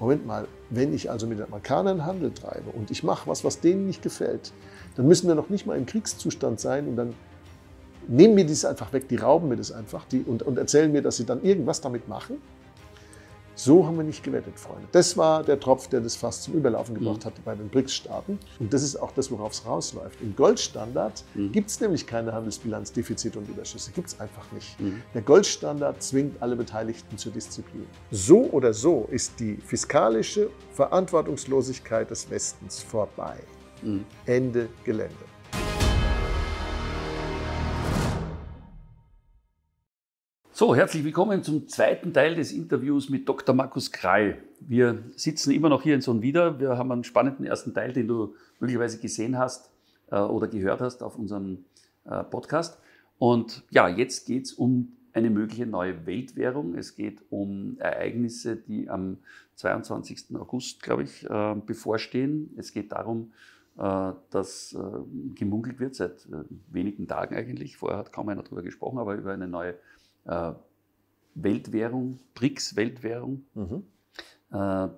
Moment mal, wenn ich also mit den Amerikanern Handel treibe und ich mache was, was denen nicht gefällt, dann müssen wir noch nicht mal im Kriegszustand sein und dann nehmen mir das einfach weg, die rauben mir das einfach die, und, und erzählen mir, dass sie dann irgendwas damit machen. So haben wir nicht gewettet, Freunde. Das war der Tropf, der das fast zum Überlaufen gebracht mhm. hatte bei den BRICS-Staaten. Und mhm. das ist auch das, worauf es rausläuft. Im Goldstandard mhm. gibt es nämlich keine Handelsbilanzdefizite und Überschüsse. Gibt es einfach nicht. Mhm. Der Goldstandard zwingt alle Beteiligten zur Disziplin. So oder so ist die fiskalische Verantwortungslosigkeit des Westens vorbei. Mhm. Ende Gelände. So, herzlich willkommen zum zweiten Teil des Interviews mit Dr. Markus Krall. Wir sitzen immer noch hier in Sohn wieder. Wir haben einen spannenden ersten Teil, den du möglicherweise gesehen hast äh, oder gehört hast auf unserem äh, Podcast. Und ja, jetzt geht es um eine mögliche neue Weltwährung. Es geht um Ereignisse, die am 22. August, glaube ich, äh, bevorstehen. Es geht darum, äh, dass äh, gemunkelt wird seit äh, wenigen Tagen eigentlich. Vorher hat kaum einer darüber gesprochen, aber über eine neue Weltwährung äh, Weltwährung, BRICS-Weltwährung. Mhm. Äh,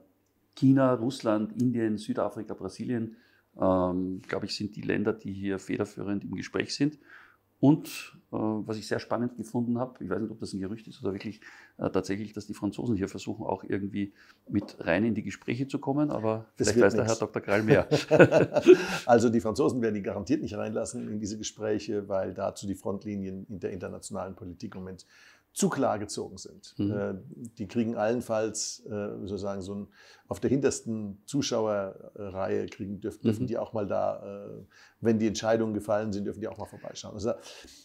China, Russland, Indien, Südafrika, Brasilien, ähm, glaube ich, sind die Länder, die hier federführend im Gespräch sind. Und äh, was ich sehr spannend gefunden habe, ich weiß nicht, ob das ein Gerücht ist oder wirklich äh, tatsächlich, dass die Franzosen hier versuchen, auch irgendwie mit rein in die Gespräche zu kommen, aber das vielleicht weiß nix. der Herr Dr. Krall mehr. also die Franzosen werden die garantiert nicht reinlassen in diese Gespräche, weil dazu die Frontlinien in der internationalen Politik im Moment zu klar gezogen sind. Mhm. Äh, die kriegen allenfalls äh, sozusagen so ein, auf der hintersten Zuschauerreihe kriegen dürfen, mhm. dürfen die auch mal da, äh, wenn die Entscheidungen gefallen sind, dürfen die auch mal vorbeischauen. Also,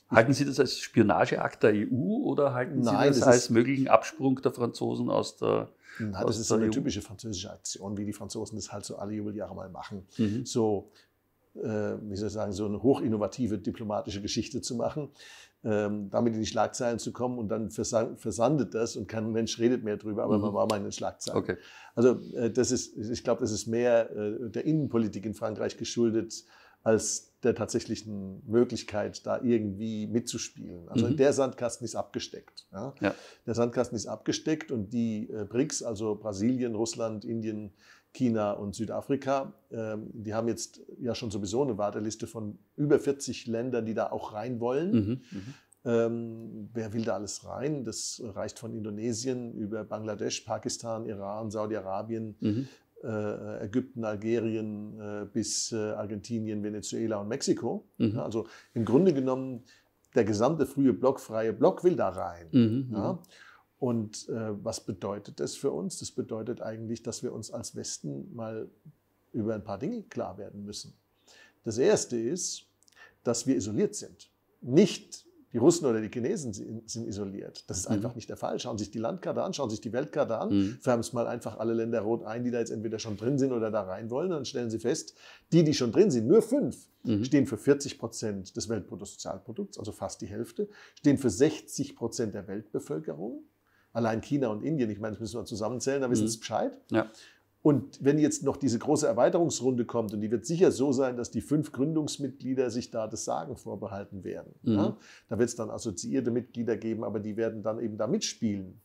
halten Sie das als Spionageakt der EU oder halten Sie das, das als ist, möglichen Absprung der Franzosen aus der Nein, aus das ist so eine EU? typische französische Aktion, wie die Franzosen das halt so alle Jubeljahre mal machen. Mhm. So äh, wie soll ich sagen, so eine hochinnovative diplomatische Geschichte zu machen, ähm, damit in die Schlagzeilen zu kommen und dann versandet das und kein Mensch redet mehr drüber, aber mhm. man war mal in den Schlagzeilen. Okay. Also äh, das ist, ich glaube, das ist mehr äh, der Innenpolitik in Frankreich geschuldet als der tatsächlichen Möglichkeit, da irgendwie mitzuspielen. Also mhm. der Sandkasten ist abgesteckt. Ja? Ja. Der Sandkasten ist abgesteckt und die BRICS, also Brasilien, Russland, Indien, China und Südafrika. Ähm, die haben jetzt ja schon sowieso eine Warteliste von über 40 Ländern, die da auch rein wollen. Mhm, mhm, ähm, wer will da alles rein? Das reicht von Indonesien über Bangladesch, Pakistan, Iran, Saudi-Arabien, mhm. Äh, Ägypten, Algerien äh, bis äh, Argentinien, Venezuela und Mexiko. Mhm. also im Grunde genommen der gesamte frühe blockfreie Block will da rein. Mhm, ja. Mhm. Und äh, was bedeutet das für uns? Das bedeutet eigentlich, dass wir uns als Westen mal über ein paar Dinge klar werden müssen. Das Erste ist, dass wir isoliert sind. Nicht die Russen oder die Chinesen sind isoliert. Das ist mhm. einfach nicht der Fall. Schauen sich die Landkarte an, schauen sich die Weltkarte an, mhm. färben es mal einfach alle Länder rot ein, die da jetzt entweder schon drin sind oder da rein wollen. Und Dann stellen sie fest, die, die schon drin sind, nur fünf, mhm. stehen für 40 Prozent des Weltbruttosozialprodukts, also fast die Hälfte, stehen für 60 Prozent der Weltbevölkerung allein China und Indien, ich meine, das müssen wir zusammenzählen, da wissen mhm. sie Bescheid. Ja. Und wenn jetzt noch diese große Erweiterungsrunde kommt, und die wird sicher so sein, dass die fünf Gründungsmitglieder sich da das Sagen vorbehalten werden. Mhm. Ja? Da wird es dann assoziierte Mitglieder geben, aber die werden dann eben da mitspielen.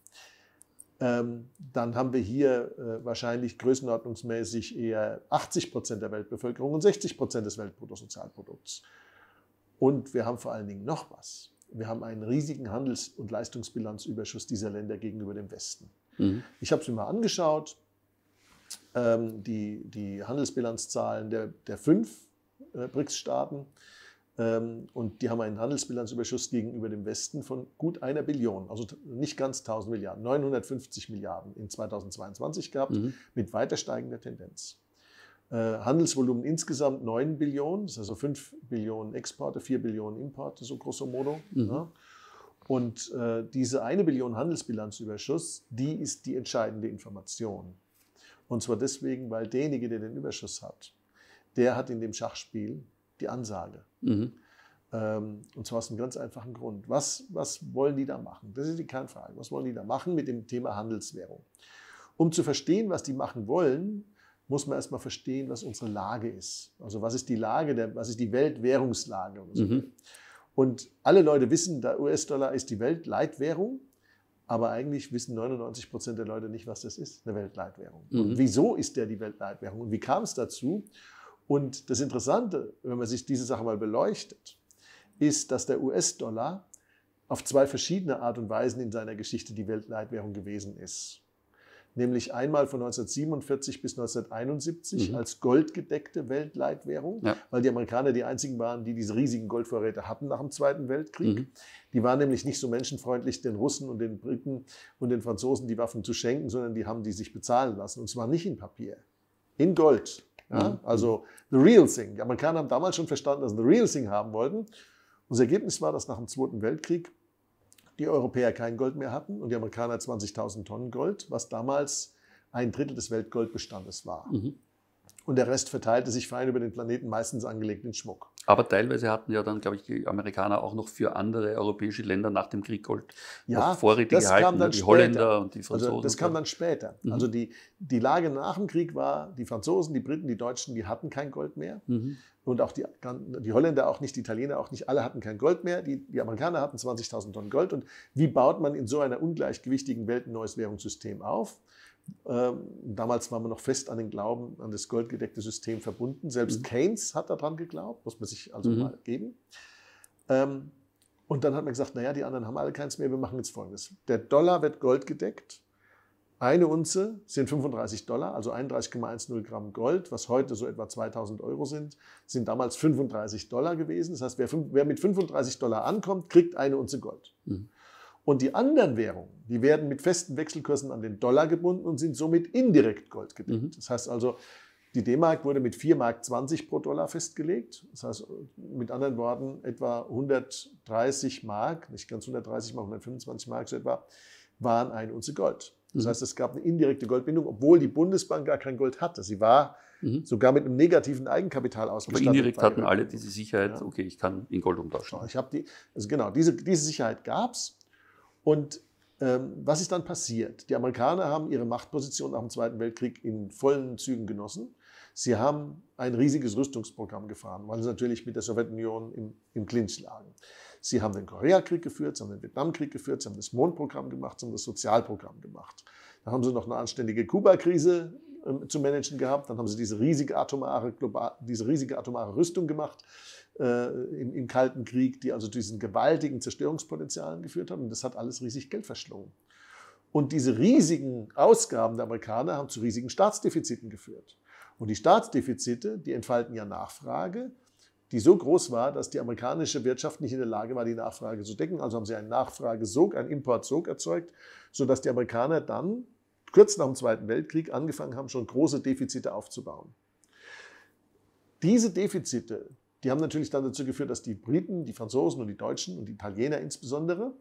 Ähm, dann haben wir hier äh, wahrscheinlich größenordnungsmäßig eher 80 Prozent der Weltbevölkerung und 60 Prozent des Weltbruttosozialprodukts. Und wir haben vor allen Dingen noch was wir haben einen riesigen Handels- und Leistungsbilanzüberschuss dieser Länder gegenüber dem Westen. Mhm. Ich habe es mir mal angeschaut, ähm, die, die Handelsbilanzzahlen der, der fünf äh, BRICS-Staaten. Ähm, und die haben einen Handelsbilanzüberschuss gegenüber dem Westen von gut einer Billion, also nicht ganz 1000 Milliarden, 950 Milliarden in 2022 gehabt, mhm. mit weiter steigender Tendenz. Äh, Handelsvolumen insgesamt 9 Billionen, das ist also 5 Billionen Exporte, 4 Billionen Importe, so grosso modo. Mhm. Ja. Ne? Und äh, diese eine Billion Handelsbilanzüberschuss, die ist die entscheidende Information. Und zwar deswegen, weil derjenige, der den Überschuss hat, der hat in dem Schachspiel die Ansage. Mhm. Ähm, und zwar aus einem ganz einfachen Grund. Was, was wollen die da machen? Das ist die Kernfrage. Was wollen die da machen mit dem Thema Handelswährung? Um zu verstehen, was die machen wollen, muss man erstmal verstehen, was unsere Lage ist. Also was ist die Lage, der, was ist die Weltwährungslage? Und, so. mhm. und alle Leute wissen, der US-Dollar ist die Weltleitwährung, aber eigentlich wissen 99 Prozent der Leute nicht, was das ist, eine Weltleitwährung. Mhm. Und wieso ist der die Weltleitwährung und wie kam es dazu? Und das Interessante, wenn man sich diese Sache mal beleuchtet, ist, dass der US-Dollar auf zwei verschiedene Art und Weisen in seiner Geschichte die Weltleitwährung gewesen ist nämlich einmal von 1947 bis 1971 mhm. als goldgedeckte Weltleitwährung, ja. weil die Amerikaner die einzigen waren, die diese riesigen Goldvorräte hatten nach dem Zweiten Weltkrieg. Mhm. Die waren nämlich nicht so menschenfreundlich, den Russen und den Briten und den Franzosen die Waffen zu schenken, sondern die haben die sich bezahlen lassen. Und zwar nicht in Papier, in Gold. Ja? Mhm. Also the real thing. Die Amerikaner haben damals schon verstanden, dass sie the real thing haben wollten. Und das Ergebnis war, dass nach dem Zweiten Weltkrieg die Europäer kein Gold mehr hatten und die Amerikaner 20.000 Tonnen Gold, was damals ein Drittel des Weltgoldbestandes war. Mhm und der Rest verteilte sich fein über den Planeten, meistens angelegt in Schmuck. Aber teilweise hatten ja dann, glaube ich, die Amerikaner auch noch für andere europäische Länder nach dem Krieg Gold ja, Vorräte das gehalten, kam ne? dann die später. Holländer und die also Franzosen. Also das kam dann später. Mhm. Also die, die Lage nach dem Krieg war, die Franzosen, die Briten, die Deutschen, die hatten kein Gold mehr. Mhm. Und auch die, die Holländer auch nicht, die Italiener auch nicht, alle hatten kein Gold mehr. Die, die Amerikaner hatten 20.000 Tonnen Gold. Und wie baut man in so einer ungleichgewichtigen Welt ein neues Währungssystem auf? Ähm, damals waren wir noch fest an den Glauben an das goldgedeckte System verbunden. Selbst mhm. Keynes hat daran geglaubt, muss man sich also mhm. mal geben. Ähm, und dann hat man gesagt, naja, die anderen haben alle keins mehr, wir machen jetzt Folgendes. Der Dollar wird goldgedeckt. Eine Unze sind 35 Dollar, also 31,10 Gramm Gold, was heute so etwa 2000 Euro sind, sind damals 35 Dollar gewesen. Das heißt, wer, wer mit 35 Dollar ankommt, kriegt eine Unze Gold. Mhm. Und die anderen Währungen, die werden mit festen Wechselkursen an den Dollar gebunden und sind somit indirekt Gold gedeckt. Mhm. Das heißt also, die D-Mark wurde mit 4,20 Mark pro Dollar festgelegt. Das heißt mit anderen Worten etwa 130 Mark, nicht ganz 130 Mark, 125 Mark so etwa, waren ein Unze Gold. Das mhm. heißt, es gab eine indirekte Goldbindung, obwohl die Bundesbank gar kein Gold hatte. Sie war mhm. sogar mit einem negativen Eigenkapital ausgestattet. Aber indirekt hatten alle diese Sicherheit, ja. okay, ich kann in Gold umtauschen. Genau, ich habe die, also genau, diese, diese Sicherheit gab es. Und ähm, was ist dann passiert? Die Amerikaner haben ihre Machtposition nach dem Zweiten Weltkrieg in vollen Zügen genossen. Sie haben ein riesiges Rüstungsprogramm gefahren, weil sie natürlich mit der Sowjetunion im, im Clinch lagen. Sie haben den Koreakrieg geführt, sie haben den Vietnamkrieg geführt, sie haben das Mondprogramm gemacht, sie haben das Sozialprogramm gemacht. Dann haben sie noch eine anständige Kuba-Krise äh, zu managen gehabt, dann haben sie diese riesige atomare, global, diese riesige atomare Rüstung gemacht. Äh, im, im Kalten Krieg, die also zu diesen gewaltigen Zerstörungspotenzialen geführt haben. Und das hat alles riesig Geld verschlungen. Und diese riesigen Ausgaben der Amerikaner haben zu riesigen Staatsdefiziten geführt. Und die Staatsdefizite, die entfalten ja Nachfrage, die so groß war, dass die amerikanische Wirtschaft nicht in der Lage war, die Nachfrage zu decken. Also haben sie einen Nachfragesog, einen Importsog erzeugt, sodass die Amerikaner dann kurz nach dem Zweiten Weltkrieg angefangen haben, schon große Defizite aufzubauen. Diese Defizite die haben natürlich dann dazu geführt, dass die Briten, die Franzosen und die Deutschen und die Italiener insbesondere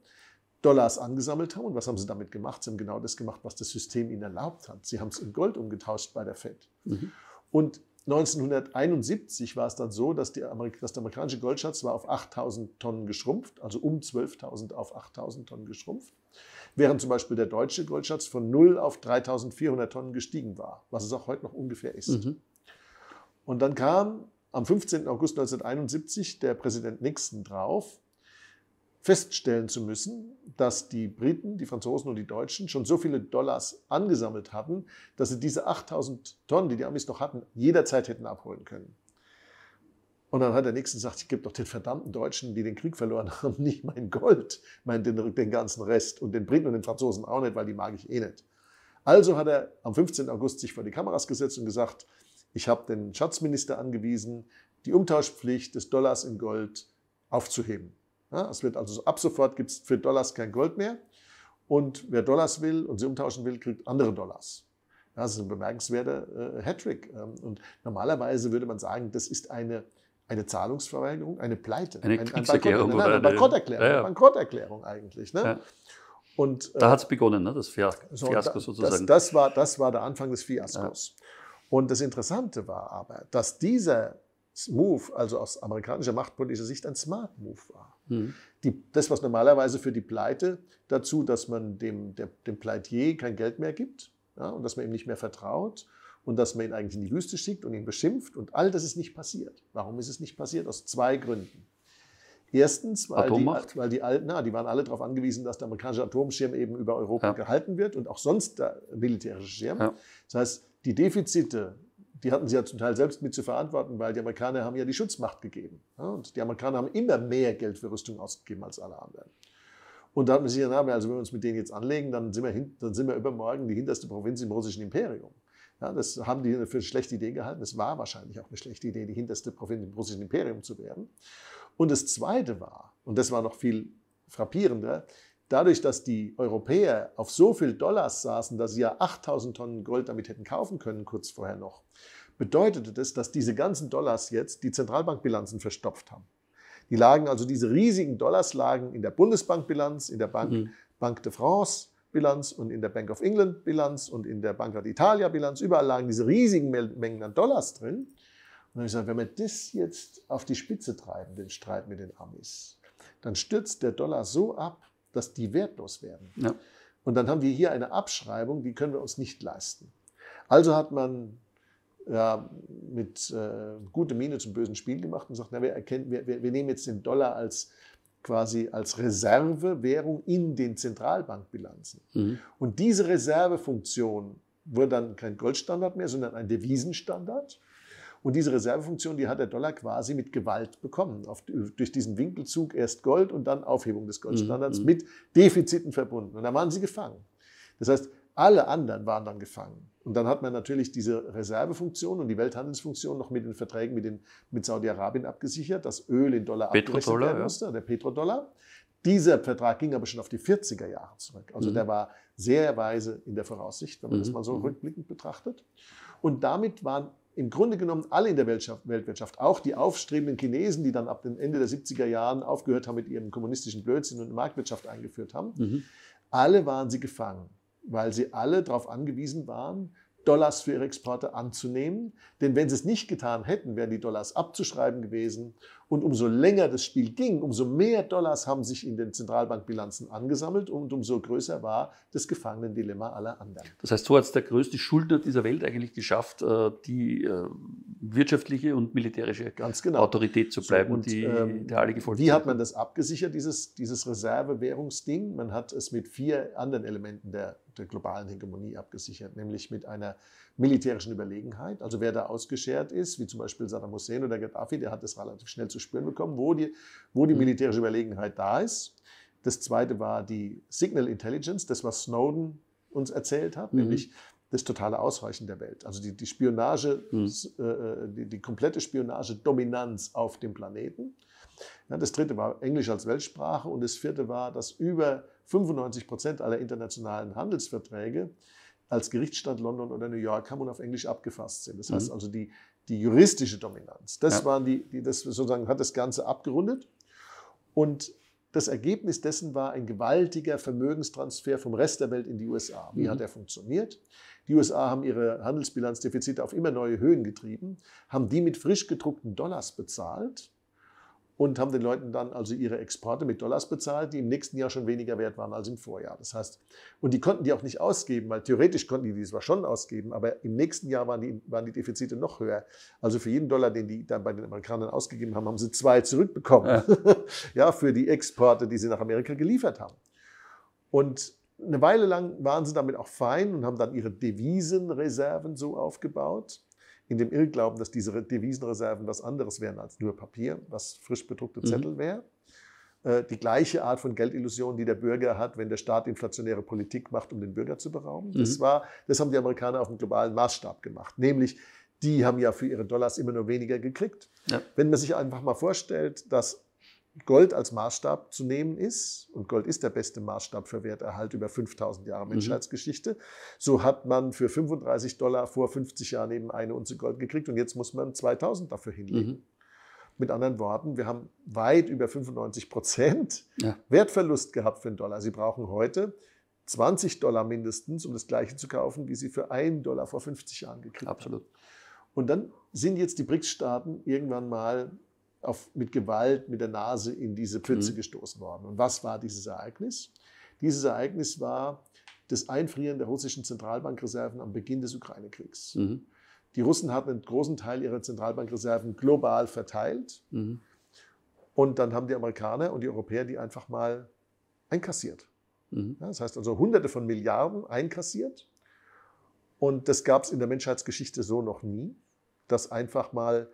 Dollars angesammelt haben. Und was haben sie damit gemacht? Sie haben genau das gemacht, was das System ihnen erlaubt hat. Sie haben es in Gold umgetauscht bei der Fed. Mhm. Und 1971 war es dann so, dass, Amerik dass der amerikanische Goldschatz war auf 8000 Tonnen geschrumpft, also um 12.000 auf 8000 Tonnen geschrumpft, während zum Beispiel der deutsche Goldschatz von 0 auf 3400 Tonnen gestiegen war, was es auch heute noch ungefähr ist. Mhm. Und dann kam am 15. August 1971 der Präsident Nixon drauf, feststellen zu müssen, dass die Briten, die Franzosen und die Deutschen schon so viele Dollars angesammelt hatten, dass sie diese 8000 Tonnen, die die Amis noch hatten, jederzeit hätten abholen können. Und dann hat der Nixon gesagt, ich gebe doch den verdammten Deutschen, die den Krieg verloren haben, nicht mein Gold, mein, den, den ganzen Rest und den Briten und den Franzosen auch nicht, weil die mag ich eh nicht. Also hat er am 15. August sich vor die Kameras gesetzt und gesagt, ich habe den Schatzminister angewiesen, die Umtauschpflicht des Dollars in Gold aufzuheben. Ja, es wird also ab sofort gibt es für Dollars kein Gold mehr. Und wer Dollars will und sie umtauschen will, kriegt andere Dollars. Ja, das ist ein bemerkenswerter äh, Hattrick. Ähm, und normalerweise würde man sagen, das ist eine, eine Zahlungsverweigerung, eine Pleite. Eine, ein, ein Bankrotterklärung. Nein, eine Bankrotterklärung, ja, ja. Bankrotterklärung eigentlich. Ne? Und, äh, da hat es begonnen, ne? das Fiasko, so, sozusagen. Das, das, war, das war der Anfang des Fiaskos. Und das Interessante war aber, dass dieser Move, also aus amerikanischer machtpolitischer Sicht, ein Smart Move war. Mhm. Die, das, was normalerweise für die Pleite dazu, dass man dem, der, dem Pleitier kein Geld mehr gibt ja, und dass man ihm nicht mehr vertraut und dass man ihn eigentlich in die Wüste schickt und ihn beschimpft und all das ist nicht passiert. Warum ist es nicht passiert? Aus zwei Gründen. Erstens, weil Atommacht. die, weil die die waren alle darauf angewiesen, dass der amerikanische Atomschirm eben über Europa ja. gehalten wird und auch sonst der militärische Schirm. Ja. Das heißt, die Defizite, die hatten sie ja zum Teil selbst mit zu verantworten, weil die Amerikaner haben ja die Schutzmacht gegeben. Ja, und die Amerikaner haben immer mehr Geld für Rüstung ausgegeben als alle anderen. Und da hat man sich gedacht, also wenn wir uns mit denen jetzt anlegen, dann sind wir, hin, dann sind wir übermorgen die hinterste Provinz im russischen Imperium. Ja, das haben die für eine schlechte Idee gehalten. Es war wahrscheinlich auch eine schlechte Idee, die hinterste Provinz im russischen Imperium zu werden. Und das Zweite war, und das war noch viel frappierender, dadurch, dass die Europäer auf so viel Dollars saßen, dass sie ja 8000 Tonnen Gold damit hätten kaufen können, kurz vorher noch, bedeutete das, dass diese ganzen Dollars jetzt die Zentralbankbilanzen verstopft haben. Die lagen also, diese riesigen Dollars lagen in der Bundesbankbilanz, in der Bank, mhm. Bank de France Bilanz und in der Bank of England Bilanz und in der Banca d'Italia Bilanz. Überall lagen diese riesigen Mengen an Dollars drin. Und dann habe ich gesagt, wenn wir das jetzt auf die Spitze treiben, den Streit mit den Amis, dann stürzt der Dollar so ab, dass die wertlos werden. Ja. Und dann haben wir hier eine Abschreibung, die können wir uns nicht leisten. Also hat man ja, mit äh, guter Miene zum bösen Spiel gemacht und sagt, na, wir, erkennen, wir, wir, wir nehmen jetzt den Dollar als quasi als Reservewährung in den Zentralbankbilanzen. Mhm. Und diese Reservefunktion wurde dann kein Goldstandard mehr, sondern ein Devisenstandard. Und diese Reservefunktion, die hat der Dollar quasi mit Gewalt bekommen. Auf, durch diesen Winkelzug erst Gold und dann Aufhebung des Goldstandards mhm, mhm. mit Defiziten verbunden. Und da waren sie gefangen. Das heißt, alle anderen waren dann gefangen. Und dann hat man natürlich diese Reservefunktion und die Welthandelsfunktion noch mit den Verträgen mit, mit Saudi-Arabien abgesichert, dass Öl in Dollar abgerechnet werden musste, ja. der Petrodollar. Dieser Vertrag ging aber schon auf die 40er Jahre zurück. Also mhm. der war sehr weise in der Voraussicht, wenn man mhm. das mal so mhm. rückblickend betrachtet. Und damit waren im Grunde genommen alle in der Weltwirtschaft, auch die aufstrebenden Chinesen, die dann ab dem Ende der 70er Jahren aufgehört haben mit ihrem kommunistischen Blödsinn und Marktwirtschaft eingeführt haben, mhm. alle waren sie gefangen, weil sie alle darauf angewiesen waren, Dollars für ihre Exporte anzunehmen. Denn wenn sie es nicht getan hätten, wären die Dollars abzuschreiben gewesen und umso länger das Spiel ging, umso mehr Dollars haben sich in den Zentralbankbilanzen angesammelt und umso größer war das Gefangenendilemma aller anderen. Das heißt, so hat es der größte Schuldner dieser Welt eigentlich geschafft, äh, die äh, wirtschaftliche und militärische genau. Autorität zu bleiben, so, und, die ähm, der alle gefolgt Wie hat man das abgesichert, dieses, dieses Reservewährungsding? Man hat es mit vier anderen Elementen der, der globalen Hegemonie abgesichert, nämlich mit einer militärischen Überlegenheit. Also wer da ausgeschert ist, wie zum Beispiel Saddam Hussein oder Gaddafi, der hat das relativ schnell zu spüren bekommen, wo die, wo die mhm. militärische Überlegenheit da ist. Das zweite war die Signal Intelligence, das, was Snowden uns erzählt hat, mhm. nämlich das totale Ausweichen der Welt. Also die, die Spionage, mhm. Äh, äh, die, die, komplette Spionagedominanz auf dem Planeten. Ja, das dritte war Englisch als Weltsprache und das vierte war, dass über 95 Prozent aller internationalen Handelsverträge als Gerichtsstand London oder New York kann man auf Englisch abgefasst sind. Das heißt mhm. also die, die juristische Dominanz. Das ja. waren die, die das sozusagen hat das Ganze abgerundet. Und das Ergebnis dessen war ein gewaltiger Vermögenstransfer vom Rest der Welt in die USA. Wie mhm. hat er funktioniert? Die USA haben ihre Handelsbilanzdefizite auf immer neue Höhen getrieben, haben die mit frisch gedruckten Dollars bezahlt und haben den Leuten dann also ihre Exporte mit Dollars bezahlt, die im nächsten Jahr schon weniger wert waren als im Vorjahr. Das heißt, und die konnten die auch nicht ausgeben, weil theoretisch konnten die die zwar schon ausgeben, aber im nächsten Jahr waren die, waren die Defizite noch höher. Also für jeden Dollar, den die dann bei den Amerikanern ausgegeben haben, haben sie zwei zurückbekommen. Ja, ja für die Exporte, die sie nach Amerika geliefert haben. Und eine Weile lang waren sie damit auch fein und haben dann ihre Devisenreserven so aufgebaut in dem Irrglauben, dass diese Devisenreserven was anderes wären als nur Papier, was frisch bedruckte mhm. Zettel mhm. wäre. Äh, die gleiche Art von Geldillusion, die der Bürger hat, wenn der Staat inflationäre Politik macht, um den Bürger zu berauben. Mhm. Das, war, das haben die Amerikaner auf dem globalen Maßstab gemacht. Nämlich, die haben ja für ihre Dollars immer nur weniger gekriegt. Ja. Wenn man sich einfach mal vorstellt, dass Gold als Maßstab zu nehmen ist, und Gold ist der beste Maßstab für Werterhalt über 5000 Jahre mhm. Menschheitsgeschichte, so hat man für 35 Dollar vor 50 Jahren eben eine Unze Gold gekriegt und jetzt muss man 2000 dafür hinlegen. Mhm. Mit anderen Worten, wir haben weit über 95 Prozent ja. Wertverlust gehabt für den Dollar. Sie brauchen heute 20 Dollar mindestens, um das Gleiche zu kaufen, wie Sie für einen Dollar vor 50 Jahren gekriegt Absolut. haben. Absolut. Und dann sind jetzt die BRICS-Staaten irgendwann mal auf, mit Gewalt mit der Nase in diese Pfütze mhm. gestoßen worden. Und was war dieses Ereignis? Dieses Ereignis war das Einfrieren der russischen Zentralbankreserven am Beginn des Ukraine-Kriegs. Mhm. Die Russen hatten einen großen Teil ihrer Zentralbankreserven global verteilt. Mhm. Und dann haben die Amerikaner und die Europäer die einfach mal einkassiert. Mhm. Ja, das heißt also Hunderte von Milliarden einkassiert. Und das gab es in der Menschheitsgeschichte so noch nie, dass einfach mal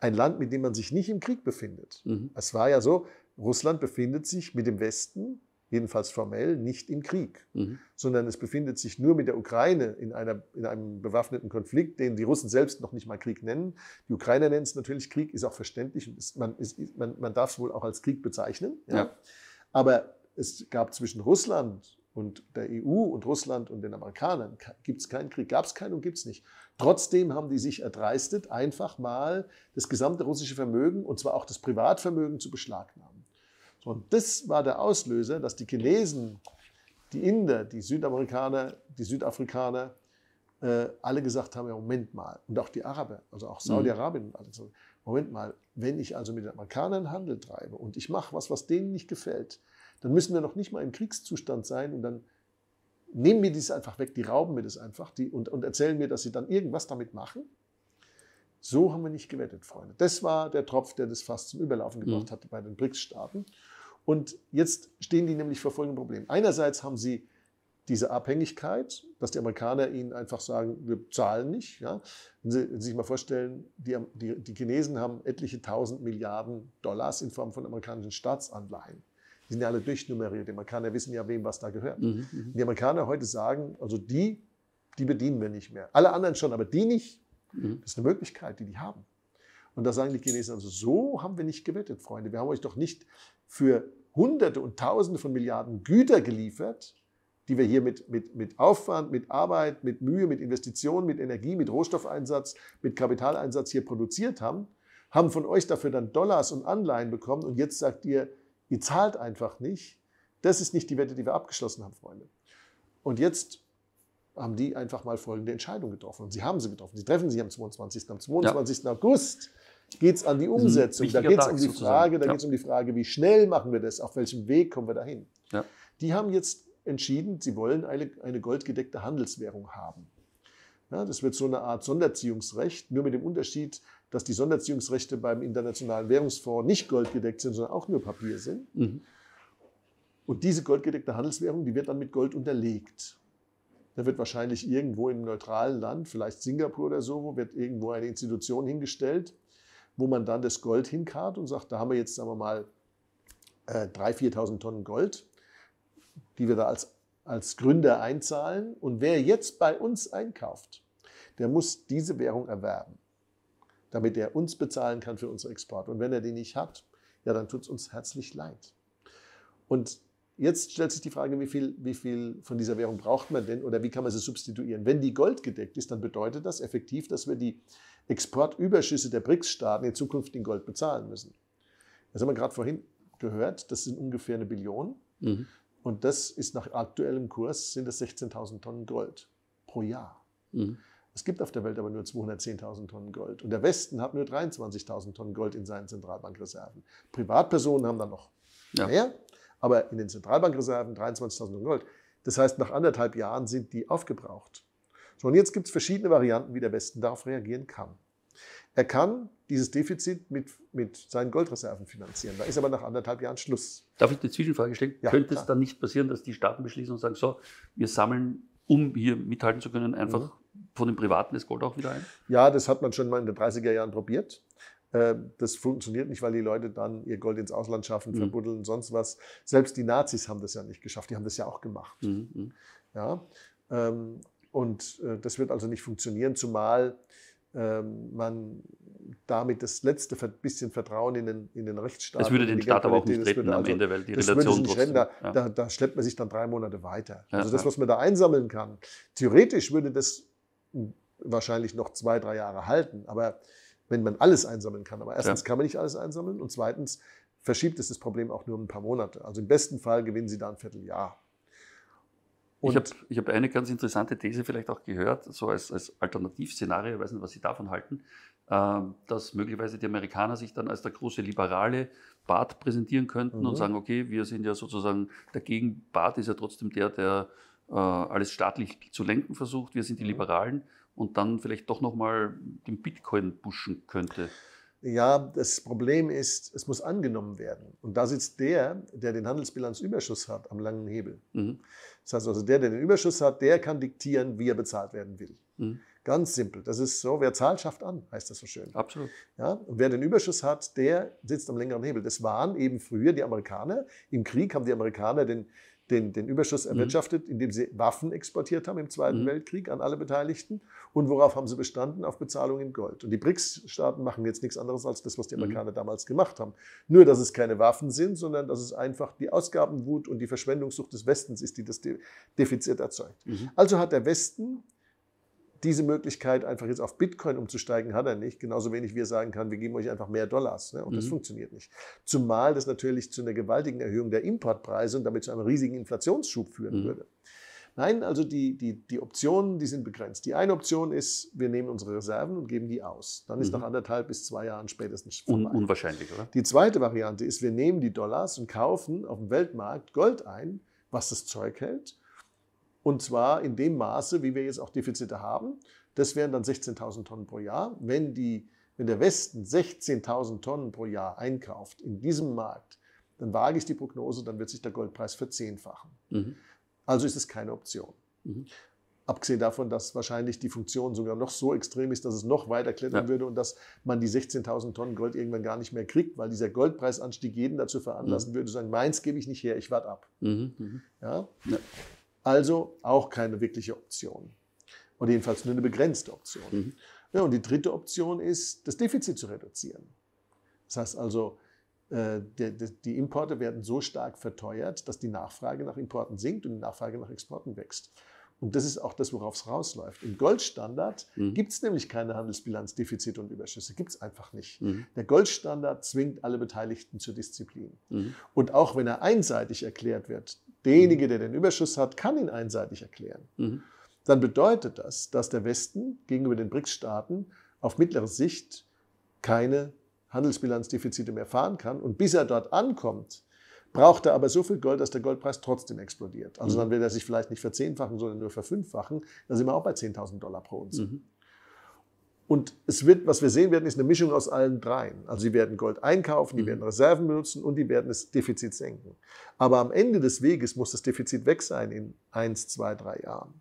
ein Land, mit dem man sich nicht im Krieg befindet. Mhm. Es war ja so, Russland befindet sich mit dem Westen, jedenfalls formell, nicht im Krieg, mhm. sondern es befindet sich nur mit der Ukraine in, einer, in einem bewaffneten Konflikt, den die Russen selbst noch nicht mal Krieg nennen. Die Ukrainer nennen es natürlich Krieg, ist auch verständlich und ist, man, man, man darf es wohl auch als Krieg bezeichnen. Ja. Ja. Aber es gab zwischen Russland und der EU und Russland und den Amerikanern gibt es keinen Krieg, gab es keinen und gibt es nicht. Trotzdem haben die sich erdreistet, einfach mal das gesamte russische Vermögen und zwar auch das Privatvermögen zu beschlagnahmen. So, und das war der Auslöser, dass die Chinesen, die Inder, die Südamerikaner, die Südafrikaner äh, alle gesagt haben: ja, Moment mal, und auch die Araber, also auch mhm. Saudi-Arabien mhm. und alles. Moment mal, wenn ich also mit den Amerikanern Handel treibe und ich mache was, was denen nicht gefällt, dann müssen wir noch nicht mal im Kriegszustand sein und dann nehmen mir das einfach weg, die rauben mir das einfach die, und, und erzählen mir, dass sie dann irgendwas damit machen. So haben wir nicht gewettet, Freunde. Das war der Tropf, der das fast zum Überlaufen gebracht mhm. hatte bei den BRICS-Staaten. Und jetzt stehen die nämlich vor folgendem Problem. Einerseits haben sie diese Abhängigkeit, dass die Amerikaner ihnen einfach sagen, wir zahlen nicht. Ja? Wenn, sie, wenn, sie, sich mal vorstellen, die, die, die Chinesen haben etliche tausend Milliarden Dollars in Form von amerikanischen Staatsanleihen. Die sind ja alle durchnummeriert. Die Amerikaner wissen ja, wem was da gehört. Mhm, mhm, die Amerikaner heute sagen, also die, die bedienen wir nicht mehr. Alle anderen schon, aber die nicht. Mhm. Das ist eine Möglichkeit, die die haben. Und da sagen die Chinesen, also so haben wir nicht gewettet, Freunde. Wir haben euch doch nicht für Hunderte und Tausende von Milliarden Güter geliefert, die wir hier mit, mit, mit Aufwand, mit Arbeit, mit Mühe, mit Investitionen, mit Energie, mit Rohstoffeinsatz, mit Kapitaleinsatz hier produziert haben, haben von euch dafür dann Dollars und Anleihen bekommen und jetzt sagt ihr, Ihr zahlt einfach nicht. Das ist nicht die Wette, die wir abgeschlossen haben, Freunde. Und jetzt haben die einfach mal folgende Entscheidung getroffen. Und sie haben sie getroffen. Sie treffen sich am 22. Am 22. Ja. August geht es an die Umsetzung. Da geht es um die Frage, da ja. geht es um die Frage, wie schnell machen wir das, auf welchem Weg kommen wir dahin. Ja. Die haben jetzt entschieden, sie wollen eine, eine goldgedeckte Handelswährung haben. Ja, ne, das wird so eine Art Sonderziehungsrecht, nur mit dem Unterschied, dass die Sonderziehungsrechte beim Internationalen Währungsfonds nicht goldgedeckt sind, sondern auch nur Papier sind. Mhm. Und diese goldgedeckte Handelswährung, die wird dann mit Gold unterlegt. Da wird wahrscheinlich irgendwo in einem neutralen Land, vielleicht Singapur oder so, wird irgendwo eine Institution hingestellt, wo man dann das Gold hinkart und sagt, da haben wir jetzt, sagen wir mal, 3.000, äh, 4.000 Tonnen Gold, die wir da als als Gründer einzahlen. Und wer jetzt bei uns einkauft, der muss diese Währung erwerben, damit er uns bezahlen kann für unseren Export. Und wenn er die nicht hat, ja, dann tut es uns herzlich leid. Und jetzt stellt sich die Frage, wie viel, wie viel von dieser Währung braucht man denn oder wie kann man sie substituieren? Wenn die Gold gedeckt ist, dann bedeutet das effektiv, dass wir die Exportüberschüsse der BRICS-Staaten in Zukunft in Gold bezahlen müssen. Das haben wir gerade vorhin gehört, das sind ungefähr eine Billion. Mhm. Und das ist nach aktuellem Kurs sind das 16.000 Tonnen Gold pro Jahr. Mhm. Es gibt auf der Welt aber nur 210.000 Tonnen Gold. Und der Westen hat nur 23.000 Tonnen Gold in seinen Zentralbankreserven. Privatpersonen haben dann noch ja. mehr, aber in den Zentralbankreserven 23.000 Tonnen Gold. Das heißt, nach anderthalb Jahren sind die aufgebraucht. So, und jetzt gibt es verschiedene Varianten, wie der Westen darauf reagieren kann. Er kann dieses Defizit mit, mit seinen Goldreserven finanzieren. Da ist aber nach anderthalb Jahren Schluss. Darf ich eine Zwischenfrage stellen? Ja, Könnte klar. es dann nicht passieren, dass die Staaten beschließen und sagen, so, wir sammeln, um hier mithalten zu können, einfach mhm. von den Privaten das Gold auch wieder ein? Ja, das hat man schon mal in den 30er Jahren probiert. Äh, das funktioniert nicht, weil die Leute dann ihr Gold ins Ausland schaffen, mhm. verbuddeln, sonst was. Selbst die Nazis haben das ja nicht geschafft, die haben das ja auch gemacht. Mhm. mhm. Ja? Ähm, und äh, das wird also nicht funktionieren, zumal ähm, man damit das letzte bisschen Vertrauen in den, in den Rechtsstaat. Das würde den Staat aber auch nicht retten am Ende, also weil die das Relation nicht retten, da, ja. da, da, schleppt man sich dann drei Monate weiter. Ja, also das, was man da einsammeln kann, theoretisch würde das wahrscheinlich noch zwei, drei Jahre halten, aber wenn man alles einsammeln kann. Aber erstens ja. kann man nicht alles einsammeln und zweitens verschiebt es das Problem auch nur ein paar Monate. Also im besten Fall gewinnen sie da ein Vierteljahr. Und ich habe ich hab eine ganz interessante These vielleicht auch gehört, so als, als Alternativszenario, ich weiß nicht, was Sie davon halten, ähm, dass möglicherweise die Amerikaner sich dann als der große liberale Bart präsentieren könnten mhm. und sagen, okay, wir sind ja sozusagen dagegen, Bart ist ja trotzdem der, der äh, alles staatlich zu lenken versucht, wir sind die mhm. Liberalen und dann vielleicht doch nochmal den Bitcoin pushen könnte. Ja, das Problem ist, es muss angenommen werden. Und da sitzt der, der den Handelsbilanzüberschuss hat, am langen Hebel. Mhm. Das heißt also, der, der den Überschuss hat, der kann diktieren, wie er bezahlt werden will. Mhm. Ganz simpel. Das ist so, wer zahlt, schafft an, heißt das so schön. Absolut. Ja? Und wer den Überschuss hat, der sitzt am längeren Hebel. Das waren eben früher die Amerikaner. Im Krieg haben die Amerikaner den, den, den Überschuss mhm. erwirtschaftet, mhm. indem sie Waffen exportiert haben im Zweiten mhm. Weltkrieg an alle Beteiligten. Und worauf haben sie bestanden? Auf Bezahlung in Gold. Und die BRICS-Staaten machen jetzt nichts anderes als das, was die mhm. Amerikaner mhm. damals gemacht haben. Nur, dass es keine Waffen sind, sondern dass es einfach die Ausgabenwut und die Verschwendungssucht des Westens ist, die das Defizit erzeugt. Mhm. Also hat der Westen diese Möglichkeit, einfach jetzt auf Bitcoin umzusteigen, hat er nicht. Genauso wenig wie er sagen kann, wir geben euch einfach mehr Dollars. Ne? Und mhm. das funktioniert nicht. Zumal das natürlich zu einer gewaltigen Erhöhung der Importpreise und damit zu einem riesigen Inflationsschub führen mhm. würde. Nein, also die, die, die Optionen, die sind begrenzt. Die eine Option ist, wir nehmen unsere Reserven und geben die aus. Dann ist mhm. nach anderthalb bis zwei Jahren spätestens vorbei. Un unwahrscheinlich, oder? Die zweite Variante ist, wir nehmen die Dollars und kaufen auf dem Weltmarkt Gold ein, was das Zeug hält und zwar in dem Maße, wie wir jetzt auch Defizite haben. Das wären dann 16.000 Tonnen pro Jahr. Wenn, die, wenn der Westen 16.000 Tonnen pro Jahr einkauft in diesem Markt, dann wage ich die Prognose, dann wird sich der Goldpreis verzehnfachen. Mhm. Also ist es keine Option. Mhm. Abgesehen davon, dass wahrscheinlich die Funktion sogar noch so extrem ist, dass es noch weiter klettern ja. würde und dass man die 16.000 Tonnen Gold irgendwann gar nicht mehr kriegt, weil dieser Goldpreisanstieg jeden dazu veranlassen mhm. würde, zu sagen, meins gebe ich nicht her, ich warte ab. Mhm. mhm. Ja? ja? Also auch keine wirkliche Option. Oder jedenfalls nur eine begrenzte Option. Mhm. Ja, und die dritte Option ist, das Defizit zu reduzieren. Das heißt also, äh, die Importe werden so stark verteuert, dass die Nachfrage nach Importen sinkt und die Nachfrage nach Exporten wächst. Und das ist auch das, worauf es rausläuft. Im Goldstandard mhm. gibt es nämlich keine Handelsbilanzdefizite und Überschüsse. Gibt es einfach nicht. Mhm. Der Goldstandard zwingt alle Beteiligten zur Disziplin. Mhm. Und auch wenn er einseitig erklärt wird, Derjenige, der den Überschuss hat, kann ihn einseitig erklären. Mhm. Dann bedeutet das, dass der Westen gegenüber den BRICS-Staaten auf mittlere Sicht keine Handelsbilanzdefizite mehr fahren kann. Und bis er dort ankommt, braucht er aber so viel Gold, dass der Goldpreis trotzdem explodiert. Also mhm. dann will er sich vielleicht nicht verzehnfachen, sondern nur verfünffachen. Da sind wir auch bei 10.000 Dollar pro Unze. Mhm. Und es wird, was wir sehen werden, ist eine Mischung aus allen dreien. Also sie werden Gold einkaufen, die mhm. werden Reserven benutzen und die werden das Defizit senken. Aber am Ende des Weges muss das Defizit weg sein in eins, zwei, drei Jahren.